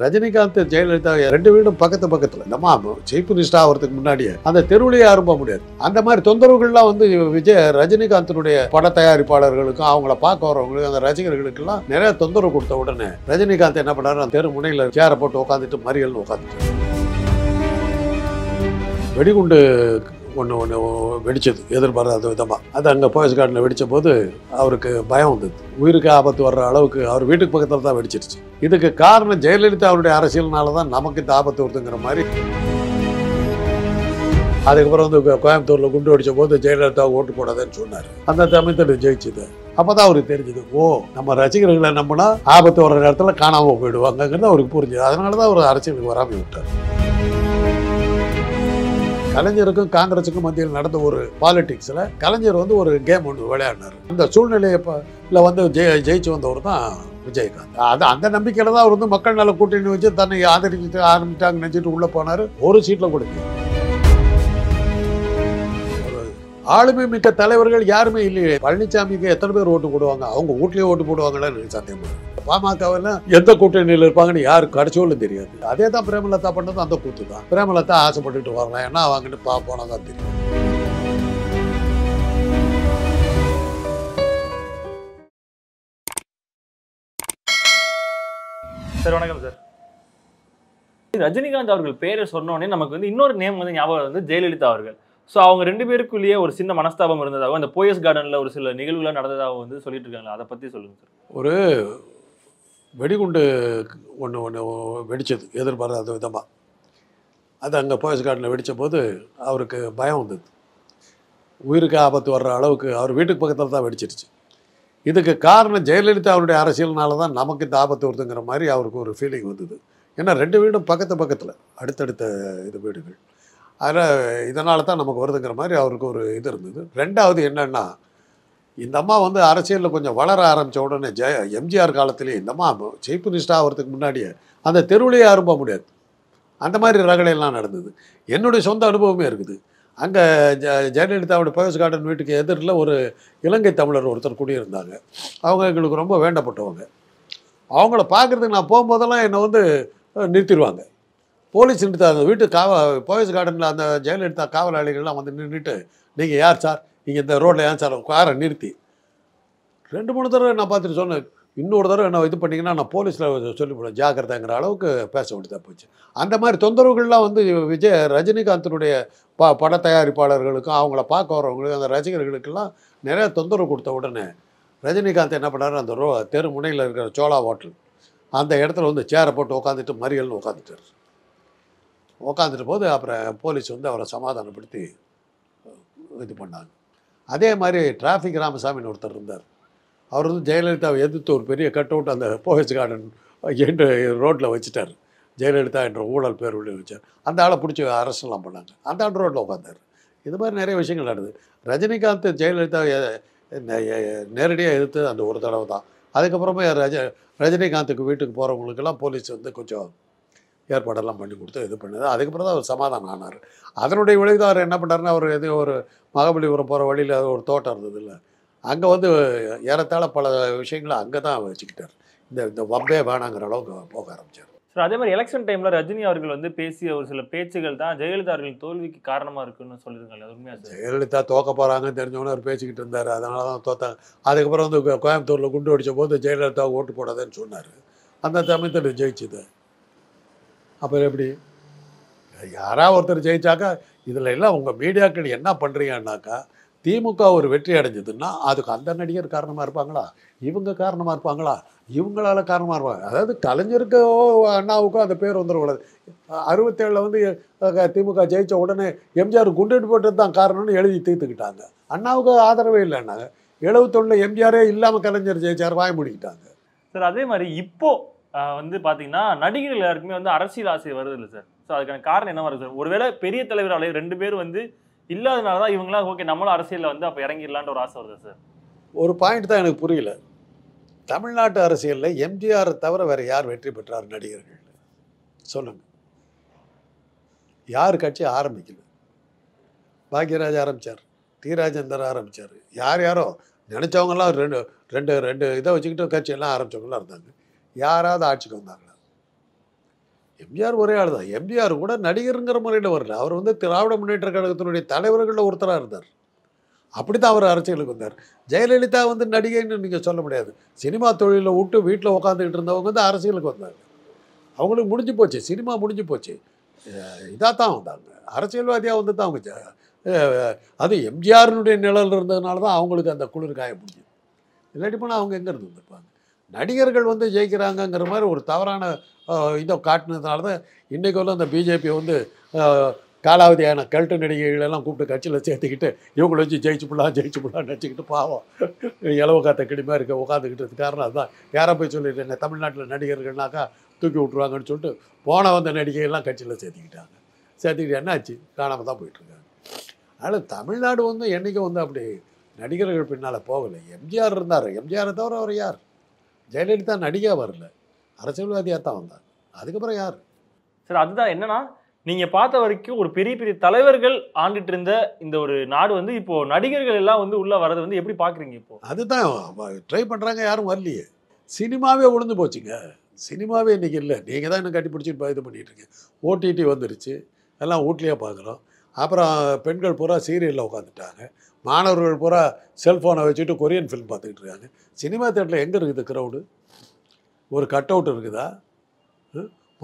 ரஜினிகாந்த் ஜெயலலிதா ரெண்டு வீடும் பக்கத்து பக்கத்தில் நம்ம சீஃப் மினிஸ்டர் ஆகிறதுக்கு முன்னாடியே அந்த தெருவிலேயே ஆரம்ப முடியாது அந்த மாதிரி தொந்தரவுகள்லாம் வந்து விஜய் ரஜினிகாந்தனுடைய பட தயாரிப்பாளர்களுக்கும் அவங்கள பார்க்க வரவங்களுக்கும் அந்த ரசிகர்களுக்கெல்லாம் நிறைய தொந்தரவு கொடுத்த உடனே ரஜினிகாந்த் என்ன பண்ணாரு அந்த தெரு முனையில சேரை போட்டு உட்காந்துட்டு மறியல் உட்காந்துட்டு வெடிகுண்டு ஒன்று ஒன்று வெடிச்சது எதிர்பாராத விதமாக அது அங்கே போயஸ் கார்டனில் வெடித்த போது அவருக்கு பயம் வந்தது உயிருக்கு ஆபத்து வர்ற அளவுக்கு அவர் வீட்டுக்கு பக்கத்தில் தான் வெடிச்சிருச்சு இதுக்கு காரணம் ஜெயலலிதா அவருடைய அரசியல்னால தான் நமக்கு இந்த ஆபத்து வருதுங்கிற மாதிரி அதுக்கப்புறம் வந்து கோயம்புத்தூரில் குண்டு வெடித்த போது ஜெயலலிதா ஓட்டு போடாதேன்னு சொன்னார் அந்த தமிழ்த்தலைவர் ஜெயிச்சது தான் அவருக்கு தெரிஞ்சது ஓ நம்ம ரசிகர்களை நம்பினா ஆபத்து வர்ற நேரத்தில் காணாமல் போயிடுவாங்கங்கிறது அவருக்கு புரிஞ்சுது அதனால தான் அவர் அரசியலுக்கு வராமல் விட்டார் கலைஞருக்கும் காங்கிரஸுக்கும் மத்தியில் நடந்த ஒரு பாலிடிக்ஸில் கலைஞர் வந்து ஒரு கேம் ஒன்று விளையாடினார் அந்த சூழ்நிலையில் வந்து ஜெய ஜெயிச்சு வந்தவர் தான் விஜயகாந்த் அது அந்த நம்பிக்கையில் தான் அவர் வந்து மக்கள் நல கூட்டணி வச்சு தன்னை ஆதரிச்சுட்டு ஆரம்பிச்சாங்க நினச்சிட்டு உள்ளே போனார் ஒரு சீட்டில் கொடுக்க ஆளுமை மிக்க தலைவர்கள் யாருமே இல்லையே பழனிசாமிக்கு எத்தனை பேர் ஓட்டு போடுவாங்க அவங்க வீட்லேயே ஓட்டு போடுவாங்களான்னு சந்தேகமாக பாமகவில் எந்த கூட்டணியில் இருப்பாங்கன்னு யாருக்கு கடைசியோலும் தெரியாது அதே தான் பிரேமலதா பண்ணது அந்த கூத்து தான் பிரேமலதா ஆசைப்பட்டுட்டு வரலாம் ஏன்னா அவங்ககிட்ட பா தான் தெரியும் சார் வணக்கம் சார் ரஜினிகாந்த் அவர்கள் பேரை சொன்னோடனே நமக்கு வந்து இன்னொரு நேம் வந்து ஞாபகம் வந்து ஜெயலலிதா அவர்கள் ஸோ அவங்க ரெண்டு பேருக்குள்ளேயே ஒரு சின்ன மனஸ்தாபம் இருந்ததாகவும் அந்த போயஸ் கார்டனில் ஒரு சில நிகழ்வுகளாக நடந்ததாகவும் வந்து சொல்லிட்டு இருக்காங்களா அதை பற்றி சொல்லுங்கள் சார் ஒரு வெடிகுண்டு ஒன்று ஒன்று வெடித்தது எதிர்பாராத விதமாக அது அங்கே போயஸ் கார்டனில் வெடித்த போது அவருக்கு பயம் வந்தது உயிருக்கு ஆபத்து வர்ற அளவுக்கு அவர் வீட்டுக்கு பக்கத்தில் தான் வெடிச்சிருச்சு இதுக்கு காரணம் ஜெயலலிதா அவருடைய அரசியல்னால தான் நமக்கு இந்த ஆபத்து வருதுங்கிற மாதிரி அவருக்கு ஒரு ஃபீலிங் வந்தது ஏன்னா ரெண்டு வீடும் பக்கத்து பக்கத்தில் அடுத்தடுத்த இது வீடுகள் அதில் இதனால தான் நமக்கு வருதுங்கிற மாதிரி அவருக்கு ஒரு இது இருந்தது ரெண்டாவது என்னென்னா இந்த அம்மா வந்து அரசியலில் கொஞ்சம் வளர ஆரம்பித்த உடனே ஜெய எம்ஜிஆர் காலத்திலே இந்த அம்மா சீஃப் மினிஸ்டர் ஆகிறதுக்கு முன்னாடியே அந்த தெருவிலேயே ஆரம்ப முடியாது அந்த மாதிரி ரகலையெல்லாம் நடந்தது என்னுடைய சொந்த அனுபவமே இருக்குது அங்கே ஜ ஜெயலலிதாவோடய பயோஸ் கார்டன் வீட்டுக்கு எதிரில் ஒரு இலங்கை தமிழர் ஒருத்தர் குடியிருந்தாங்க அவங்க எங்களுக்கு ரொம்ப வேண்டப்பட்டவங்க அவங்கள பார்க்குறதுக்கு நான் போகும்போதெல்லாம் என்னை வந்து நிறுத்திடுவாங்க போலீஸ் நிறுத்தாங்க வீட்டு காவ பயோஸ் கார்டனில் அந்த ஜெயலலிதா காவலாளிகள்லாம் வந்து நின்றுட்டு நீங்கள் யார் சார் நீங்கள் இந்த ரோட்டில் ஏன் சார் காரை நிறுத்தி ரெண்டு மூணு தடவை நான் பார்த்துட்டு சொன்னேன் இன்னொரு தடவை என்ன இது பண்ணிங்கன்னா நான் போலீஸில் சொல்லிவிடுவேன் ஜாக்கிரதாங்கிற அளவுக்கு பேச வேண்டியதாக போச்சு அந்த மாதிரி தொந்தரவுகள்லாம் வந்து விஜய் ரஜினிகாந்தினுடைய ப பட தயாரிப்பாளர்களுக்கும் அவங்கள பார்க்க வரவங்களுக்கும் அந்த ரசிகர்களுக்கெல்லாம் நிறைய தொந்தரவு கொடுத்த உடனே ரஜினிகாந்த் என்ன பண்ணார் அந்த ரோ தெரு முனையில் இருக்கிற சோலா ஹோட்டல் அந்த இடத்துல வந்து சேரை போட்டு உட்காந்துட்டு மறியல்னு உட்காந்துட்டார் உட்காந்துட்டு போது அப்புறம் போலீஸ் வந்து அவரை சமாதானப்படுத்தி இது பண்ணாங்க அதே மாதிரி டிராஃபிக் ராமசாமின்னு ஒருத்தர் இருந்தார் அவர் வந்து ஜெயலலிதாவை எதிர்த்து ஒரு பெரிய கட் அவுட் அந்த போயஸ் கார்டன் என்ற ரோட்டில் வச்சுட்டார் ஜெயலலிதா என்ற ஊழல் பேர் வழி வச்சார் அந்த ஆளை பிடிச்சி அரசெல்லாம் பண்ணாங்க அந்த ஆண்டு ரோட்டில் உட்காந்தார் இது மாதிரி நிறைய விஷயங்கள் நடந்தது ரஜினிகாந்த் ஜெயலலிதா நேரடியாக எதிர்த்து அந்த ஒரு தடவை தான் அதுக்கப்புறமா ரஜ ரஜினிகாந்துக்கு வீட்டுக்கு போகிறவங்களுக்கெல்லாம் போலீஸ் வந்து கொஞ்சம் ஏற்பாடெல்லாம் பண்ணி கொடுத்து இது பண்ணுது அதுக்கப்புறம் தான் அவர் சமாதானம் ஆனார் அதனுடைய விளைவு அவர் என்ன பண்ணாருன்னா அவர் எதுவும் ஒரு மகாபலிபுரம் போகிற வழியில் ஒரு தோட்டம் இருந்தது இல்லை அங்கே வந்து ஏறத்தாழ பல விஷயங்களை அங்கே தான் வச்சுக்கிட்டார் இந்த இந்த வப்பே வேணாங்கிற அளவுக்கு போக ஆரம்பித்தார் சார் அதே மாதிரி எலெக்ஷன் டைமில் ரஜினி அவர்கள் வந்து பேசிய ஒரு சில பேச்சுகள் தான் ஜெயலலிதா அவர்கள் தோல்விக்கு காரணமாக இருக்குன்னு சொல்லியிருக்காங்க உண்மையாக ஜெயலலிதா தோக்க போகிறாங்கன்னு தெரிஞ்சவொன்னே அவர் பேசிக்கிட்டு இருந்தார் அதனால தான் தோத்தாங்க அதுக்கப்புறம் வந்து கோயம்புத்தூரில் குண்டு அடித்த போது ஜெயலலிதா ஓட்டு போடாதேன்னு சொன்னார் அந்த சமயத்தில் ஜெயிச்சுது அப்புறம் எப்படி யாராவது ஒருத்தர் ஜெயிச்சாக்கா இதில் எல்லாம் உங்கள் மீடியாக்கள் என்ன பண்ணுறீங்கன்னாக்கா திமுக ஒரு வெற்றி அடைஞ்சதுன்னா அதுக்கு அந்த நடிகர் காரணமாக இருப்பாங்களா இவங்க காரணமாக இருப்பாங்களா இவங்களால் காரணமாக இருப்பாங்க அதாவது கலைஞருக்கோ அண்ணாவுக்கோ அந்த பேர் வந்துடக்கூடாது அறுபத்தேழில் வந்து திமுக ஜெயித்த உடனே எம்ஜிஆர் குண்டுட்டு போட்டது தான் காரணம்னு எழுதி தீர்த்துக்கிட்டாங்க அண்ணாவுக்கு ஆதரவே இல்லைன்னாங்க எழுபத்தொன்னில் எம்ஜிஆரே இல்லாமல் கலைஞர் ஜெயிச்சார் வாய் முடிக்கிட்டாங்க சார் அதே மாதிரி இப்போது வந்து பார்த்தீங்கன்னா நடிகர்கள் எல்லாருக்குமே வந்து அரசியல் ஆசை வருது இல்லை சார் ஸோ அதுக்கான காரணம் என்ன வருது சார் ஒருவேளை பெரிய தலைவராலே ரெண்டு பேர் வந்து இல்லாதனால தான் இவங்களாம் ஓகே நம்மளும் அரசியலில் வந்து அப்போ இறங்கிடலான்ற ஒரு ஆசை வருது சார் ஒரு பாயிண்ட் தான் எனக்கு புரியல தமிழ்நாட்டு அரசியலில் எம்ஜிஆர் தவிர வேறு யார் வெற்றி பெற்றார் நடிகர்கள் சொல்லுங்கள் யார் கட்சி ஆரம்பிக்கல பாக்யராஜ் ஆரம்பித்தார் டி ராஜேந்தர் ஆரம்பித்தார் யார் யாரோ நினச்சவங்கலாம் ரெண்டு ரெண்டு ரெண்டு இதை வச்சுக்கிட்டு கட்சியெல்லாம் ஆரம்பித்தவங்களாம் இருந்தாங்க யாராவது ஆட்சிக்கு வந்தாங்களா எம்ஜிஆர் ஒரே ஆள் தான் எம்ஜிஆர் கூட நடிகருங்கிற முறையில் வரல அவர் வந்து திராவிட முன்னேற்ற கழகத்தினுடைய தலைவர்களில் ஒருத்தராக இருந்தார் அப்படி தான் அவர் அரசியலுக்கு வந்தார் ஜெயலலிதா வந்து நடிகைன்னு நீங்கள் சொல்ல முடியாது சினிமா தொழிலில் விட்டு வீட்டில் உட்காந்துக்கிட்டு இருந்தவங்க வந்து அரசியலுக்கு வந்தாங்க அவங்களுக்கு முடிஞ்சு போச்சு சினிமா முடிஞ்சு போச்சு இதாக தான் வந்தாங்க அரசியல்வாதியாக வந்து தான் அவங்க அது எம்ஜிஆர்னுடைய நிழல் இருந்ததுனால தான் அவங்களுக்கு அந்த குளிர் காய முடிஞ்சது இல்லாட்டி போனால் அவங்க எங்கேருந்து வந்திருப்பாங்க நடிகர்கள் வந்து ஜெயிக்கிறாங்கங்கிற மாதிரி ஒரு தவறான இதை காட்டினதுனால தான் இன்றைக்கு வந்து அந்த பிஜேபி வந்து காலாவதியான கல்ட்டு நடிகைகளெல்லாம் கூப்பிட்டு கட்சியில் சேர்த்துக்கிட்டு இவங்களை வச்சு ஜெயிச்சு பிடலாம் ஜெயிச்சு பிடலாம்னு நினச்சிக்கிட்டு பாவம் இலவு காத்த கிடிமா இருக்க உட்காந்துக்கிட்டு காரணம் அதுதான் யாரை போய் சொல்லிட்டாங்க தமிழ்நாட்டில் நடிகர்கள்னாக்கா தூக்கி விட்ருவாங்கன்னு சொல்லிட்டு போன வந்த நடிகைகள்லாம் கட்சியில் சேர்த்துக்கிட்டாங்க சேர்த்துக்கிட்டு என்னாச்சு காணாமல் தான் போயிட்டுருக்காங்க அதனால் தமிழ்நாடு வந்து என்றைக்கும் வந்து அப்படி நடிகர்கள் பின்னால் போகலை எம்ஜிஆர் இருந்தார் எம்ஜிஆரை தவிர அவர் யார் ஜெயலலிதா நடிகா வரல அரசியல்வாதியாக தான் வந்தார் அதுக்கப்புறம் யார் சார் அதுதான் என்னன்னா நீங்கள் பார்த்த வரைக்கும் ஒரு பெரிய பெரிய தலைவர்கள் ஆண்டுட்டு இருந்த இந்த ஒரு நாடு வந்து இப்போ நடிகர்கள் எல்லாம் வந்து உள்ள வரது வந்து எப்படி பார்க்குறீங்க இப்போ அதுதான் ட்ரை பண்ணுறாங்க யாரும் வரலையே சினிமாவே உளுந்து போச்சுங்க சினிமாவே இன்றைக்கி இல்லை நீங்கள் தான் இன்னும் கட்டி பிடிச்சிட்டு இது பண்ணிட்டு ஓடிடி வந்துருச்சு எல்லாம் வீட்லேயே பார்க்குறோம் அப்புறம் பெண்கள் பூரா சீரியலில் உட்காந்துட்டாங்க மாணவர்கள் பூரா செல்ஃபோனை வச்சுட்டு கொரியன் ஃபிலிம் பார்த்துக்கிட்டு இருக்காங்க சினிமா தேட்டரில் எங்கே இருக்குது க்ரௌடு ஒரு கட் அவுட் இருக்குதா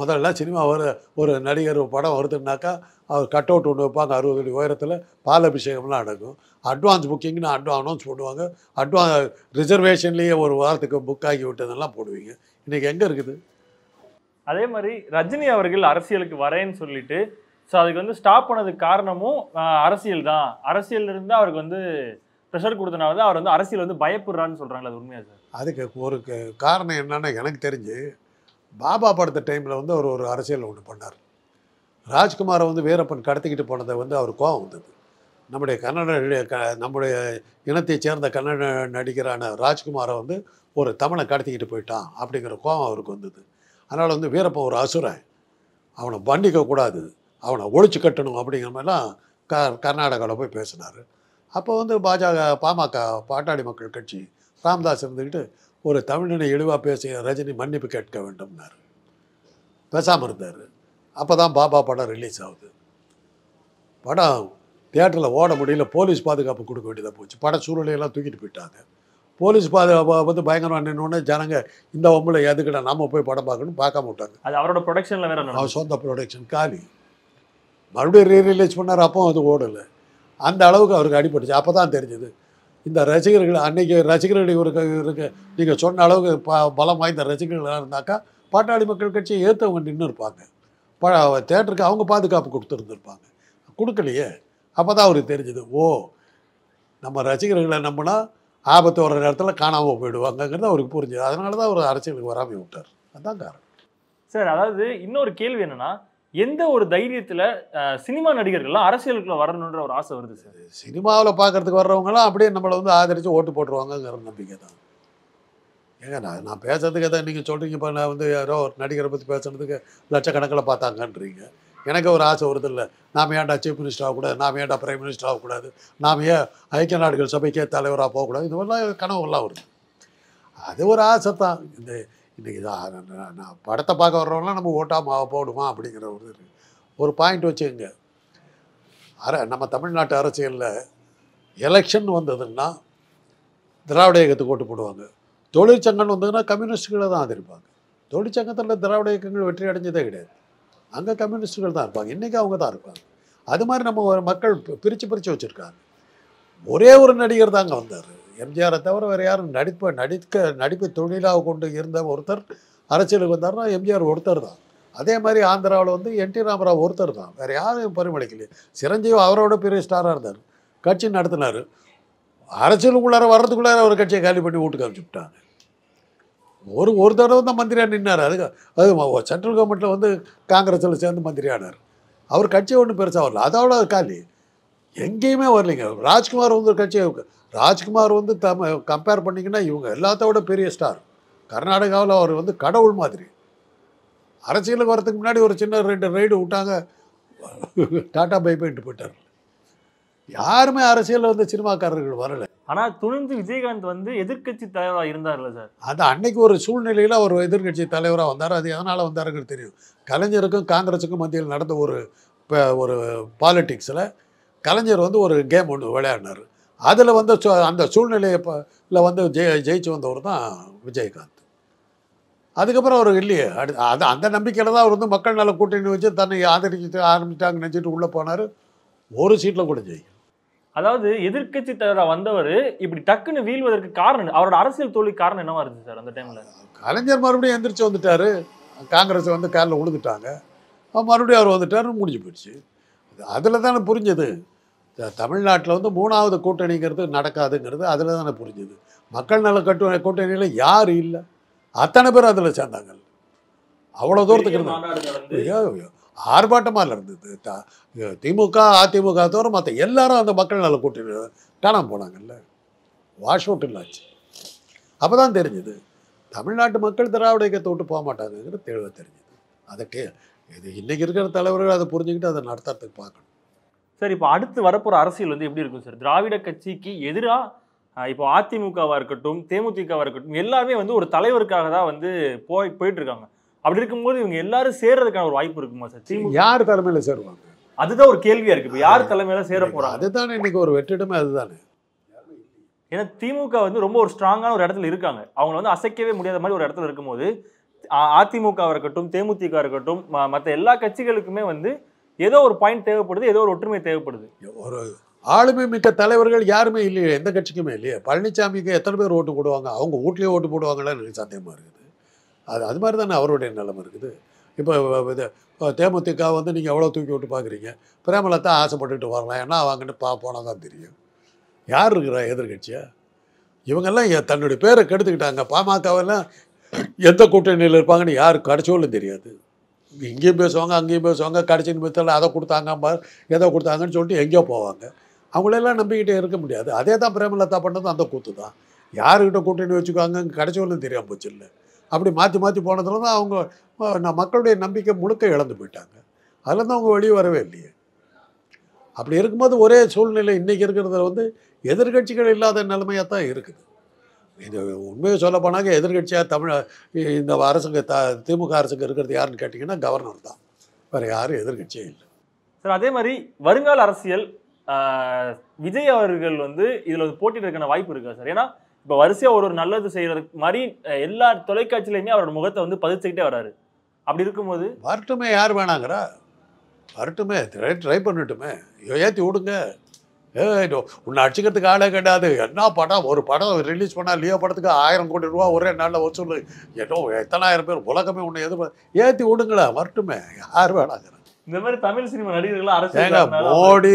முதல்ல சினிமா வர ஒரு நடிகர் படம் வருதுன்னாக்கா அவர் கட் அவுட் ஒன்று வைப்பாங்க அறுபது அடி உயரத்தில் பால் அபிஷேகம்லாம் நடக்கும் அட்வான்ஸ் புக்கிங்னு அட்வா அனௌன்ஸ் பண்ணுவாங்க அட்வான்ஸ் ரிசர்வேஷன்லேயே ஒரு வாரத்துக்கு புக் ஆகி விட்டதெல்லாம் போடுவீங்க இன்றைக்கி எங்கே இருக்குது அதே மாதிரி ரஜினி அவர்கள் அரசியலுக்கு வரேன்னு சொல்லிட்டு ஸோ அதுக்கு வந்து ஸ்டாப் பண்ணதுக்கு காரணமும் அரசியல் தான் அரசியல் இருந்து அவருக்கு வந்து ப்ரெஷர் கொடுத்தனால தான் அவர் வந்து அரசியல் வந்து பயப்படுறான்னு சொல்கிறாங்களே அது உண்மையாக சார் அதுக்கு ஒரு காரணம் என்னென்னா எனக்கு தெரிஞ்சு பாபா படுத்த டைமில் வந்து அவர் ஒரு அரசியல் ஒன்று பண்ணார் ராஜ்குமாரை வந்து வீரப்பன் கடத்திக்கிட்டு போனதை வந்து அவர் கோவம் வந்தது நம்முடைய கன்னட க நம்முடைய இனத்தை சேர்ந்த கன்னட நடிகரான ராஜ்குமாரை வந்து ஒரு தமிழை கடத்திக்கிட்டு போயிட்டான் அப்படிங்கிற கோவம் அவருக்கு வந்தது அதனால் வந்து வீரப்பன் ஒரு அசுரன் அவனை வண்டிக்க கூடாது அவனை ஒழிச்சு கட்டணும் அப்படிங்கிற மாதிரிலாம் க கர்நாடகாவில் போய் பேசினார் அப்போ வந்து பாஜக பாமக பாட்டாளி மக்கள் கட்சி ராம்தாஸ் இருந்துக்கிட்டு ஒரு தமிழனை இழிவாக பேசிய ரஜினி மன்னிப்பு கேட்க வேண்டும்னார் பேசாமல் இருந்தார் அப்போ தான் பாபா படம் ரிலீஸ் ஆகுது படம் தேட்டரில் ஓட முடியல போலீஸ் பாதுகாப்பு கொடுக்க வேண்டியதாக போச்சு பட சூழ்நிலையெல்லாம் தூக்கிட்டு போயிட்டாங்க போலீஸ் பாதுகாப்பு வந்து பயங்கரமாக நின்னோடனே ஜனங்க இந்த ஒம்பளை எதுக்கிட்ட நம்ம போய் படம் பார்க்கணும் பார்க்காம விட்டாங்க அது அவரோட ப்ரொடக்ஷனில் வேறு அவர் சொந்த ப்ரொடக்ஷன் காலி மறுபடியும் ரீ ரிலீஸ் பண்ணார் அப்போ அது ஓடலை அந்த அளவுக்கு அவருக்கு அடிபட்டுச்சு அப்போ தான் தெரிஞ்சது இந்த ரசிகர்கள் அன்றைக்கி ரசிகர்கள் இவருக்கு இருக்கு நீங்கள் சொன்ன அளவுக்கு ப பலம் வாய்ந்த ரசிகர்களாக இருந்தாக்கா பாட்டாளி மக்கள் கட்சியை ஏற்றவங்க நின்று இருப்பாங்க ப தேட்டருக்கு அவங்க பாதுகாப்பு கொடுத்துருந்துருப்பாங்க கொடுக்கலையே அப்போ தான் அவருக்கு தெரிஞ்சது ஓ நம்ம ரசிகர்களை நம்பினா ஆபத்து வர நேரத்தில் காணாமல் போயிடுவாங்கங்கிறது அவருக்கு புரிஞ்சுது அதனால தான் அவர் அரசியலுக்கு வராமல் விட்டார் அதுதான் காரணம் சார் அதாவது இன்னொரு கேள்வி என்னென்னா எந்த ஒரு தைரியத்தில் சினிமா நடிகர்கள்லாம் அரசியலுக்குள்ள வரணுன்ற ஒரு ஆசை வருது சார் சினிமாவில் பார்க்கறதுக்கு வர்றவங்களாம் அப்படியே நம்மளை வந்து ஆதரித்து ஓட்டு போட்டுருவாங்கங்கிற நம்பிக்கை தான் ஏங்க நான் நான் பேசுறதுக்கு எதாவது நீங்கள் சொல்கிறீங்க இப்போ நான் வந்து யாரோ ஒரு நடிகரை பற்றி பேசுனதுக்கு லட்சக்கணக்கில் பார்த்தாங்கன்றீங்க எனக்கு ஒரு ஆசை வருது இல்லை நாம் ஏன்டா சீஃப் மினிஸ்டர் ஆகக்கூடாது நாம் ஏன்டா பிரைம் மினிஸ்டர் ஆகக்கூடாது நாம் ஏன் ஐக்கிய நாடுகள் சபைக்கே தலைவராக போகக்கூடாது இந்த மாதிரிலாம் கனவுகள்லாம் வருது அது ஒரு ஆசை தான் இந்த இன்றைக்கி தான் நான் படத்தை பார்க்க வர்றவங்களாம் நம்ம ஓட்டாக போடுமா அப்படிங்கிற ஒரு இது ஒரு பாயிண்ட் வச்சுங்க அர நம்ம தமிழ்நாட்டு அரசியலில் எலெக்ஷன் வந்ததுன்னா திராவிட இயக்கத்துக்கு ஓட்டு போடுவாங்க தொழிற்சங்கம்னு வந்ததுன்னா கம்யூனிஸ்டுகளை தான் ஆதரிப்பாங்க தொழிற்சங்கத்தில் திராவிட இயக்கங்கள் வெற்றி அடைஞ்சதே கிடையாது அங்கே கம்யூனிஸ்டுகள் தான் இருப்பாங்க இன்றைக்கி அவங்க தான் இருப்பாங்க அது மாதிரி நம்ம மக்கள் பிரித்து பிரித்து வச்சுருக்காங்க ஒரே ஒரு நடிகர் தாங்க வந்தார் எம்ஜிஆரை தவிர வேறு யாரும் நடிப்பை நடிக்க நடிப்பு தொழிலாக கொண்டு இருந்த ஒருத்தர் அரசியலுக்கு வந்தார்னா எம்ஜிஆர் ஒருத்தர் தான் அதே மாதிரி ஆந்திராவில் வந்து என் டி ராமராவ் ஒருத்தர் தான் வேறு யாரும் பரிமளிக்கலையே சிரஞ்சீவி அவரோட பெரிய ஸ்டாராக இருந்தார் கட்சி நடத்தினார் அரசியலுக்குள்ளார வர்றதுக்குள்ளார அவர் கட்சியை காலி பண்ணி வீட்டுக்கு அனுப்பிச்சுட்டாங்க ஒரு ஒரு தடவை தான் மந்திரியாக நின்னார் அது அது சென்ட்ரல் கவர்மெண்ட்டில் வந்து காங்கிரஸில் சேர்ந்து மந்திரியானார் அவர் கட்சி ஒன்றும் பெருசாக வரல அதோட காலி எங்கேயுமே வரலைங்க ராஜ்குமார் வந்து ஒரு கட்சியை ராஜ்குமார் வந்து தம கம்பேர் பண்ணிங்கன்னா இவங்க எல்லாத்தோட பெரிய ஸ்டார் கர்நாடகாவில் அவர் வந்து கடவுள் மாதிரி அரசியலுக்கு வரதுக்கு முன்னாடி ஒரு சின்ன ரெண்டு ரைடு விட்டாங்க டாட்டா பை போயிட்டு போயிட்டார் யாருமே அரசியலில் வந்து சினிமாக்காரர்கள் வரல ஆனால் துணிந்து விஜயகாந்த் வந்து எதிர்கட்சி தலைவராக இருந்தார்ல சார் அது அன்னைக்கு ஒரு சூழ்நிலையில் அவர் எதிர்கட்சி தலைவராக வந்தார் அது எதனால் வந்தாருங்கிறது தெரியும் கலைஞருக்கும் காங்கிரஸுக்கும் மத்தியில் நடந்த ஒரு ஒரு பாலிட்டிக்ஸில் கலைஞர் வந்து ஒரு கேம் ஒன்று விளையாடினார் அதில் வந்து அந்த சூழ்நிலையில் வந்து ஜெய ஜெயிச்சு வந்தவர் தான் விஜயகாந்த் அதுக்கப்புறம் அவர் இல்லையே அடு அது அந்த நம்பிக்கையில் தான் அவர் வந்து மக்கள் நல்ல கூட்டணி வச்சு தன்னை ஆதரிச்சு ஆரம்பிச்சிட்டாங்க நினச்சிட்டு உள்ளே போனார் ஒரு சீட்டில் கூட ஜெயிக்கும் அதாவது எதிர்கட்சி தலைவராக வந்தவர் இப்படி டக்குன்னு வீழ்வதற்கு காரணம் அவரோட அரசியல் தோல்வி காரணம் என்னவா இருந்துச்சு சார் அந்த டைமில் கலைஞர் மறுபடியும் எந்திரிச்சு வந்துட்டார் காங்கிரஸ் வந்து காலில் விழுந்துட்டாங்க மறுபடியும் அவர் வந்துட்டார் முடிஞ்சு போயிடுச்சு அதில் தானே புரிஞ்சது தமிழ்நாட்டில் வந்து மூணாவது கூட்டணிங்கிறது நடக்காதுங்கிறது அதில் தானே புரிஞ்சுது மக்கள் நல கட்டு கூட்டணியில் யார் இல்லை அத்தனை பேர் அதில் சேர்ந்தாங்க அவ்வளோ தூரத்துக்கு இருந்தது ஆர்ப்பாட்டமாக இருந்தது த திமுக அதிமுக தோறும் மற்ற எல்லாரும் அந்த மக்கள் நல கூட்டணி காணாமல் போனாங்கல்ல வாஷ் அவுட் இல்லாச்சு அப்போ தான் தெரிஞ்சுது தமிழ்நாட்டு மக்கள் திராவிட இயக்கத்தை விட்டு போக மாட்டாங்கிறது தெளிவாக தெரிஞ்சுது அதை கே இது இன்றைக்கி இருக்கிற தலைவர்கள் அதை புரிஞ்சுக்கிட்டு அதை நடத்துறதுக்கு பார்க்கணும் சார் இப்போ அடுத்து வரப்போகிற அரசியல் வந்து எப்படி இருக்கும் சார் திராவிட கட்சிக்கு எதிராக இப்போ அதிமுகவாக இருக்கட்டும் தேமுதிகவாக இருக்கட்டும் எல்லாருமே வந்து ஒரு தலைவருக்காக தான் வந்து போய் போயிட்டு இருக்காங்க அப்படி இருக்கும்போது இவங்க எல்லாரும் சேர்றதுக்கான ஒரு வாய்ப்பு இருக்குமா சார் திமுக யார் தலைமையில் சேருவாங்க அதுதான் ஒரு கேள்வியா இருக்கு இப்போ யார் தலைமையில சேர போறாங்க அதுதான் இன்னைக்கு ஒரு வெற்றிடமே அதுதானே ஏன்னா திமுக வந்து ரொம்ப ஒரு ஸ்ட்ராங்கான ஒரு இடத்துல இருக்காங்க அவங்கள வந்து அசைக்கவே முடியாத மாதிரி ஒரு இடத்துல இருக்கும்போது அதிமுக இருக்கட்டும் தேமுதிக இருக்கட்டும் மற்ற எல்லா கட்சிகளுக்குமே வந்து ஏதோ ஒரு பாயிண்ட் தேவைப்படுது ஏதோ ஒரு ஒற்றுமை தேவைப்படுது ஒரு ஆளுமை மிக்க தலைவர்கள் யாருமே இல்லையே எந்த கட்சிக்குமே இல்லையே பழனிசாமிக்கு எத்தனை பேர் ஓட்டு போடுவாங்க அவங்க வீட்லேயே ஓட்டு போடுவாங்களான்னு எனக்கு சந்தேகமாக இருக்குது அது அது மாதிரி தானே அவருடைய நிலைமை இருக்குது இப்போ இது தேமுதிக வந்து நீங்கள் எவ்வளோ தூக்கி விட்டு பார்க்குறீங்க பிரேமலத்தை ஆசைப்பட்டுக்கிட்டு வரலாம் ஏன்னா வாங்கன்னு பா போனால் தான் தெரியும் யார் இருக்கிறா எதிர்கட்சியாக இவங்கெல்லாம் தன்னுடைய பேரை கெடுத்துக்கிட்டாங்க பாமகவெல்லாம் எந்த கூட்டணியில் இருப்பாங்கன்னு யார் கடைச்சோலும் தெரியாது இங்கேயும் பேசுவாங்க அங்கேயும் பேசுவாங்க கடைசி நிமிஷத்தில் அதை கொடுத்தாங்க எதை கொடுத்தாங்கன்னு சொல்லிட்டு எங்கேயோ போவாங்க அவங்களெல்லாம் நம்பிக்கிட்டே இருக்க முடியாது அதே தான் பிரேமலதா பண்ணதும் அந்த கூத்து தான் யாருக்கிட்ட கூட்டணி வச்சுக்குவாங்க கடைசிவலும் தெரியாமல் போச்சு இல்லை அப்படி மாற்றி மாற்றி போனதுல தான் அவங்க நான் மக்களுடைய நம்பிக்கை முழுக்க இழந்து போயிட்டாங்க அதில் தான் அவங்க வெளியே வரவே இல்லையே அப்படி இருக்கும்போது ஒரே சூழ்நிலை இன்றைக்கி இருக்கிறதுல வந்து எதிர்கட்சிகள் இல்லாத நிலைமையாக தான் இருக்குது இது உண்மையை சொல்ல போனாங்க எதிர்கட்சியாக தமிழ் இந்த அரசுக்கு த திமுக அரசுக்கு இருக்கிறது யாருன்னு கேட்டிங்கன்னா கவர்னர் தான் வேறு யாரும் எதிர்கட்சியே இல்லை சார் அதே மாதிரி வருங்கால அரசியல் விஜய் அவர்கள் வந்து இதில் போட்டிட்டு வாய்ப்பு இருக்கா சார் ஏன்னா இப்போ வரிசையாக ஒரு ஒரு நல்லது செய்கிறதுக்கு மாதிரி எல்லா தொலைக்காட்சியிலையுமே அவரோட முகத்தை வந்து பதிச்சுக்கிட்டே வராரு அப்படி இருக்கும்போது வரட்டுமே யார் வேணாங்கிறா வரட்டுமே ட்ரை ட்ரை பண்ணட்டுமே ஏற்றி விடுங்க ஏ உன்னை அடிச்சுக்கிறதுக்கு ஆளே கிடையாது என்ன படம் ஒரு படம் ரிலீஸ் பண்ணால் லியோ படத்துக்கு ஆயிரம் கோடி ரூபா ஒரே நாளில் வசூல் ஏதோ எத்தனாயிரம் பேர் உலகமே உன்னை எதிர்ப்பு ஏற்றி விடுங்களா வரட்டுமே யார் வேணாங்கிறாங்க இந்த மாதிரி தமிழ் சினிமா நடிகர்கள் அரசு மோடி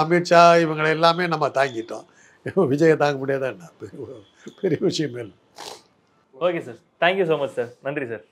அமித்ஷா இவங்களை எல்லாமே நம்ம தாங்கிட்டோம் விஜயை தாங்க முடியாதா என்ன பெரிய விஷயமே மேலும் okay sir thank you so much sir நன்றி சார்